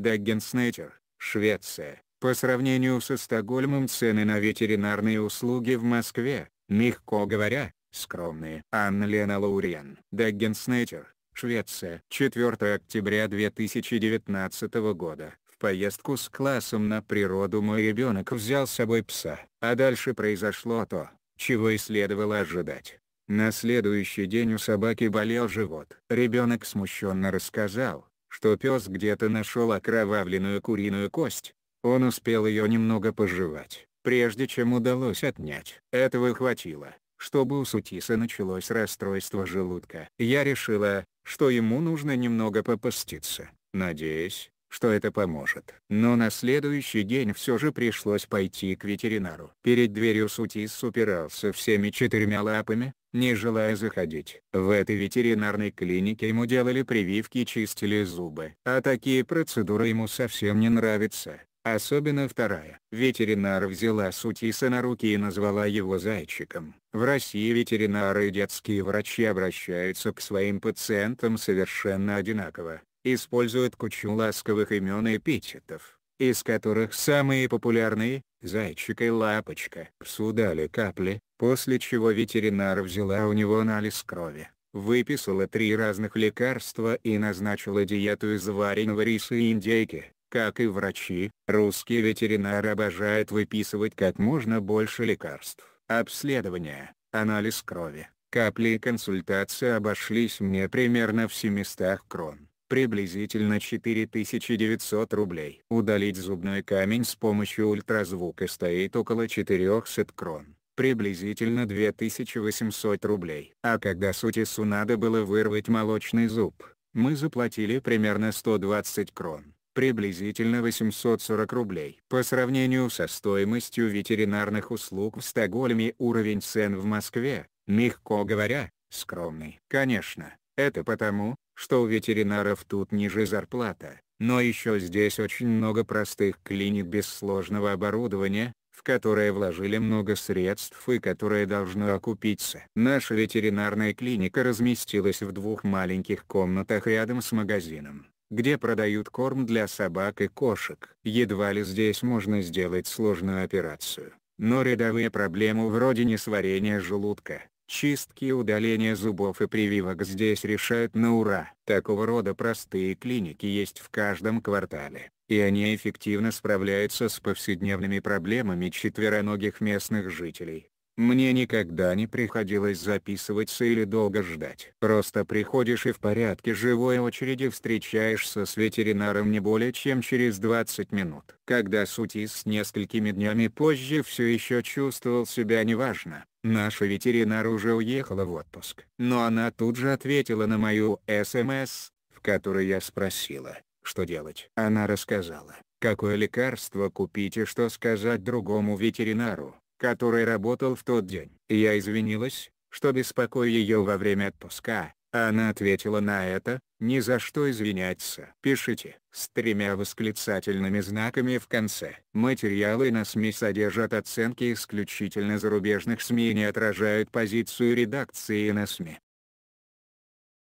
Даггенснетер, Швеция. По сравнению со Стокгольмом цены на ветеринарные услуги в Москве, мягко говоря, скромные. Анна-Лена Лауриан. Даггенснетер, Швеция. 4 октября 2019 года. В поездку с классом на природу мой ребенок взял с собой пса. А дальше произошло то, чего и следовало ожидать. На следующий день у собаки болел живот. Ребенок смущенно рассказал, что пес где-то нашел окровавленную куриную кость. Он успел ее немного пожевать, прежде чем удалось отнять. Этого хватило, чтобы у Сутиса началось расстройство желудка. Я решила, что ему нужно немного попаститься, надеясь, что это поможет. Но на следующий день все же пришлось пойти к ветеринару. Перед дверью Сутис упирался всеми четырьмя лапами, не желая заходить. В этой ветеринарной клинике ему делали прививки и чистили зубы. А такие процедуры ему совсем не нравятся. Особенно вторая. Ветеринар взяла Сутиса на руки и назвала его зайчиком. В России ветеринары и детские врачи обращаются к своим пациентам совершенно одинаково, используют кучу ласковых имен и эпитетов из которых самые популярные – «Зайчик» и «Лапочка». Псу дали капли, после чего ветеринар взяла у него анализ крови, выписала три разных лекарства и назначила диету из вареного риса и индейки. Как и врачи, русские ветеринары обожают выписывать как можно больше лекарств. Обследование, анализ крови, капли и консультации обошлись мне примерно в 700 крон приблизительно 4900 рублей. Удалить зубной камень с помощью ультразвука стоит около 400 крон, приблизительно 2800 рублей. А когда Сутису надо было вырвать молочный зуб, мы заплатили примерно 120 крон приблизительно 840 рублей. По сравнению со стоимостью ветеринарных услуг в Стокгольме уровень цен в Москве, мягко говоря, скромный. Конечно, это потому, что у ветеринаров тут ниже зарплата, но еще здесь очень много простых клиник без сложного оборудования, в которое вложили много средств и которое должно окупиться. Наша ветеринарная клиника разместилась в двух маленьких комнатах рядом с магазином где продают корм для собак и кошек. Едва ли здесь можно сделать сложную операцию, но рядовые проблемы вроде несварения желудка, Чистки и удаление зубов и прививок здесь решают на ура. Такого рода простые клиники есть в каждом квартале, и они эффективно справляются с повседневными проблемами четвероногих местных жителей. Мне никогда не приходилось записываться или долго ждать. Просто приходишь и в порядке живой очереди встречаешься с ветеринаром не более чем через 20 минут. Когда Сути с несколькими днями позже все еще чувствовал себя неважно, Наша ветеринар уже уехала в отпуск. Но она тут же ответила на мою СМС, в которой я спросила, что делать. Она рассказала, какое лекарство купить и что сказать другому ветеринару, который работал в тот день. Я извинилась, что беспокою ее во время отпуска, она ответила на это, ни за что извиняться. Пишите. С тремя восклицательными знаками в конце. Материалы на СМИ содержат оценки исключительно зарубежных СМИ и не отражают позицию редакции на СМИ.